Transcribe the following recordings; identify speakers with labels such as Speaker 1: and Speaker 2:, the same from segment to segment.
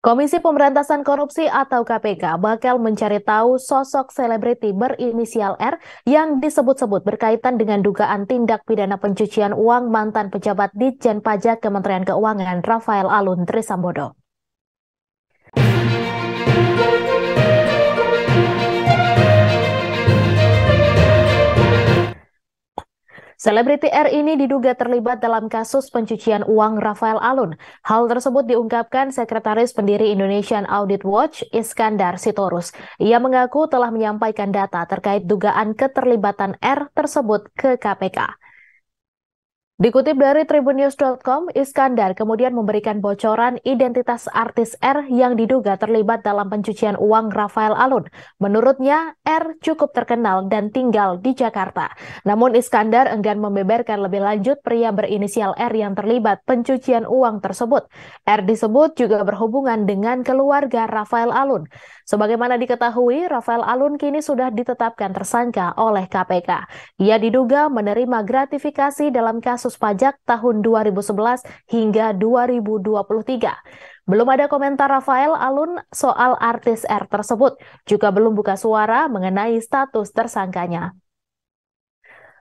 Speaker 1: Komisi Pemberantasan Korupsi atau KPK bakal mencari tahu sosok selebriti berinisial R yang disebut-sebut berkaitan dengan dugaan tindak pidana pencucian uang mantan pejabat Ditjen Pajak Kementerian Keuangan Rafael Alun Trisambodo. Selebriti R ini diduga terlibat dalam kasus pencucian uang Rafael Alun. Hal tersebut diungkapkan Sekretaris Pendiri Indonesian Audit Watch, Iskandar Sitorus. Ia mengaku telah menyampaikan data terkait dugaan keterlibatan R tersebut ke KPK. Dikutip dari tribunnews.com, Iskandar kemudian memberikan bocoran identitas artis R yang diduga terlibat dalam pencucian uang Rafael Alun. Menurutnya, R cukup terkenal dan tinggal di Jakarta. Namun Iskandar enggan membeberkan lebih lanjut pria berinisial R yang terlibat pencucian uang tersebut. R disebut juga berhubungan dengan keluarga Rafael Alun. Sebagaimana diketahui, Rafael Alun kini sudah ditetapkan tersangka oleh KPK. Ia diduga menerima gratifikasi dalam kasus kasus pajak tahun 2011 hingga 2023. Belum ada komentar Rafael Alun soal artis R tersebut, juga belum buka suara mengenai status tersangkanya.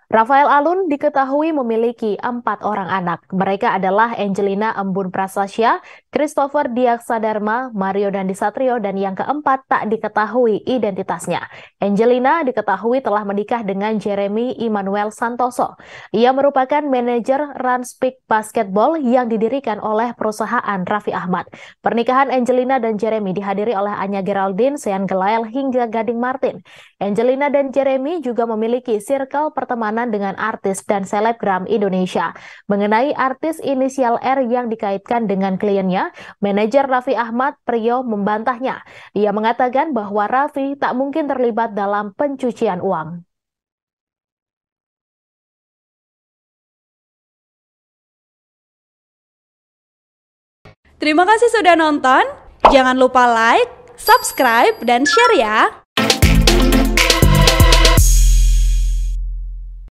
Speaker 1: Rafael Alun diketahui memiliki empat orang anak. Mereka adalah Angelina Embun Prasasya, Christopher Dharma, Mario Dandi Satrio, dan yang keempat tak diketahui identitasnya. Angelina diketahui telah menikah dengan Jeremy Immanuel Santoso. Ia merupakan manajer Speak Basketball yang didirikan oleh perusahaan Raffi Ahmad. Pernikahan Angelina dan Jeremy dihadiri oleh Anya Geraldine, Sean Gelael, hingga Gading Martin. Angelina dan Jeremy juga memiliki circle pertemanan dengan artis dan selebgram Indonesia. Mengenai artis inisial R yang dikaitkan dengan kliennya, manajer Raffi Ahmad Priyo membantahnya. ia mengatakan bahwa Raffi tak mungkin terlibat dalam pencucian uang. Terima kasih sudah nonton. Jangan lupa like, subscribe, dan share ya.